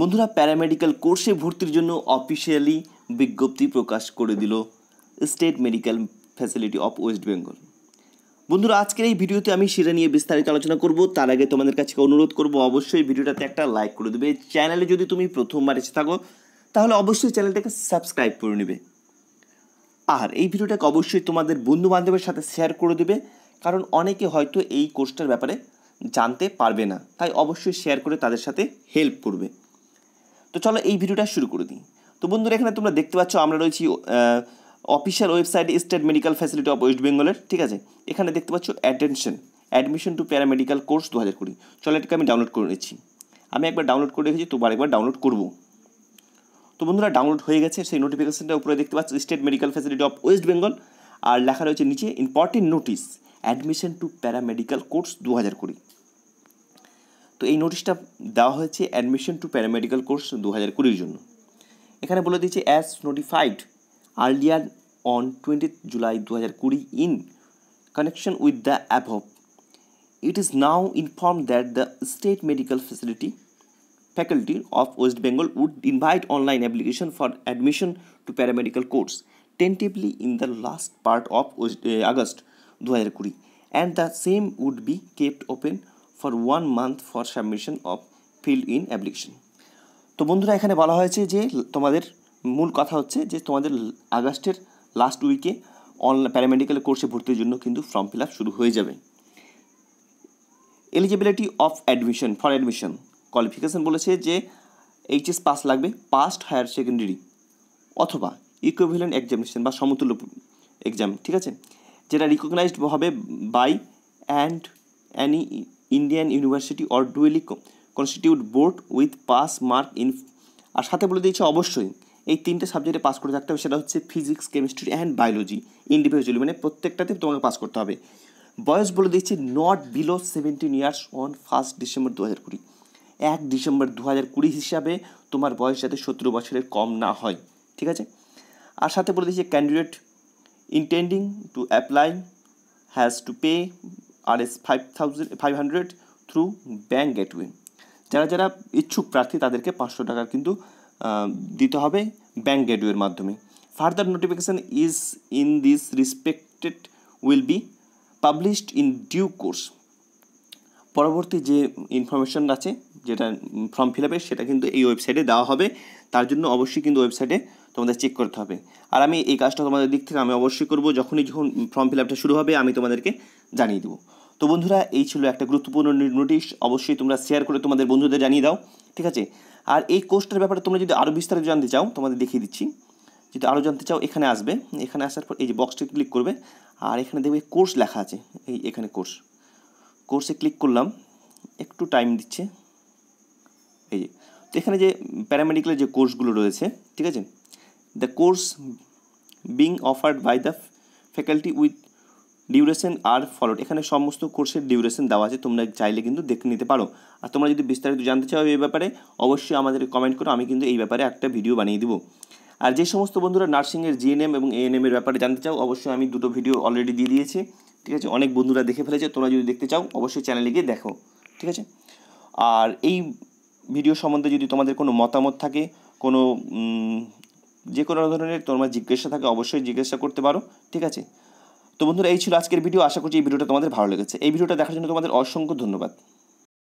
বন্ধুরা প্যারামেডিক্যাল কোর্সে ভর্তির জন্য অফিসিয়ালি বিজ্ঞপ্তি প্রকাশ করে দিল state medical facility of West Bengal বন্ধুরা আজকের এই ভিডিওতে আমি সেটা নিয়ে বিস্তারিত আলোচনা করব তার আগে তোমাদের কাছে অনুরোধ করব অবশ্যই ভিডিওটাতে একটা লাইক করে দেবে চ্যানেলে যদি তুমি প্রথমবার এসে থাকো তাহলে অবশ্যই চ্যানেলটাকে সাবস্ক্রাইব করে নেবে আর এই ভিডিওটাকে অবশ্যই তোমাদের বন্ধু বান্ধবের সাথে শেয়ার করে দেবে কারণ অনেকে হয়তো এই কোর্সটার ব্যাপারে জানতে পারবে না তাই অবশ্যই শেয়ার করে তাদের সাথে হেল্প করবে তো চলো এই ভিডিওটা শুরু করে দিই তো বন্ধুরা এখানে তোমরা দেখতে পাচ্ছ আমরা রয়েছি official website state medical facility of West বেঙ্গলের ঠিক আছে এখানে দেখতে পাচ্ছ attention admission to paramedical course দু হাজার কুড়ি চলো এটাকে আমি ডাউনলোড করে নিচ্ছি আমি একবার ডাউনলোড করে রেখেছি তো আরেকবার ডাউনলোড করব তো বন্ধুরা ডাউনলোড হয়ে গেছে সেই নোটিফিকেশনটা উপরে দেখতে পাচ্ছ state medical facility of West Bengal আর লেখা রয়েছে নিচে important notice admission to paramedical course দু হাজার কুড়ি তো এই নোটিশটা দেওয়া হয়েছে অ্যাডমিশন টু প্যারামেডিক্যাল কোর্স দু হাজার কুড়ির জন্য এখানে বলে দিয়েছে as notified earlier on twenty July দু হাজার কুড়ি in connection with the above it is now inform that the state medical facility faculty of West Bengal would invite online application for admission to paramedical course tentatively in the last part of west August দু হাজার কুড়ি and the same would be kept open for one month for submission of filled in application তো বন্ধুরা এখানে বলা হয়েছে যে তোমাদের মূল কথা হচ্ছে যে তোমাদের আগস্টের লাস্ট উইকে অনলাইন প্যারামেডিক্যাল কোর্সে ভর্তির জন্য কিন্তু ফর্ম ফিল শুরু হয়ে যাবে eligibility of admission for admission qualification বলেছে যে এইচএস পাস লাগবে পাস্ট হায়ার সেকেন্ডারি অথবা ইকুইভ্যালেন্ট এক্সামিনেশন বা সমতুল্য এক্সাম ঠিক আছে যেটা রিকগনাইজড হবে by and any Indian university or duly constituted board with pass mark in আর সাথে বলে দিয়েছে অবশ্যই এই তিনটে সাবজেক্টে পাস করে থাকতে হবে সেটা হচ্ছে physics chemistry and biology individually মানে প্রত্যেকটাতে তোমাকে পাস করতে হবে বয়স বলে দিয়েছে not below seventeen years on first December দু হাজার কুড়ি এক ডিসেম্বর দু হাজার কুড়ি হিসাবে তোমার বয়স যাতে সতেরো বছরের কম না হয় ঠিক আছে আর সাথে বলে দিয়েছে candidate intending to apply has to pay R S five thousand five hundred through bank gateway যারা যারা ইচ্ছুক প্রার্থী তাদেরকে পাঁচশো টাকার কিন্তু দিতে হবে ব্যাঙ্ক গেটওয়ের মাধ্যমে further notification is in this respected will be published in due course পরবর্তী যে ইনফরমেশান আছে যেটা ফর্ম ফিল আপের সেটা কিন্তু এই ওয়েবসাইটে দেওয়া হবে তার জন্য অবশ্যই কিন্তু ওয়েবসাইটে তোমাদের চেক করতে হবে আর আমি এই কাজটা তোমাদের দিক থেকে আমি অবশ্যই করব যখনই যখন ফর্ম ফিল আপটা শুরু হবে আমি তোমাদেরকে জানিয়ে দেবো তো বন্ধুরা এই ছিল একটা গুরুত্বপূর্ণ নোটিশ অবশ্যই তোমরা শেয়ার করে তোমাদের বন্ধুদের জানিয়ে দাও ঠিক আছে আর এই কোর্সটার ব্যাপারে তোমরা যদি আরও বিস্তারিত জানতে চাও তোমাদের দেখিয়ে দিচ্ছি যদি আরও জানতে চাও এখানে আসবে এখানে আসার পর এই যে বক্সটি ক্লিক করবে আর এখানে দেখবে কোর্স লেখা আছে এই এখানে কোর্স কোর্সে ক্লিক করলাম একটু টাইম দিচ্ছে এই যে তো এখানে যে প্যারামেডিক্যালের যে কোর্সগুলো রয়েছে ঠিক আছে the course being offered by the faculty with duration আর ফলোড এখানে সমস্ত কোর্সের ডিউরেশন দেওয়া আছে তোমরা চাইলে কিন্তু দেখে নিতে পারো আর তোমরা যদি বিস্তারিত জানতে চাও এই ব্যাপারে অবশ্যই আমাদের কমেন্ট করো আমি কিন্তু এই ব্যাপারে একটা ভিডিও বানিয়ে দিব আর যে সমস্ত বন্ধুরা নার্সিংয়ের জিএনএম এবং এএনএম এর ব্যাপারে জানতে চাও অবশ্যই আমি দুটো ভিডিও অলরেডি দিয়ে দিয়েছি ঠিক আছে অনেক বন্ধুরা দেখে ফেলেছে তোমরা যদি দেখতে চাও অবশ্যই চ্যানেলে গিয়ে দেখো ঠিক আছে আর এই ভিডিও সম্বন্ধে যদি তোমাদের কোনো মতামত থাকে কোনো যে কোনো ধরনের তোমার জিজ্ঞাসা থাকে অবশ্যই জিজ্ঞাসা করতে পারো ঠিক আছে তো বন্ধুরা এই ছিল আজকের ভিডিও আশা করছি এই ভিডিওটা তোমাদের ভালো লেগেছে এই ভিডিওটা দেখার জন্য তোমাদের অসংখ্য ধন্যবাদ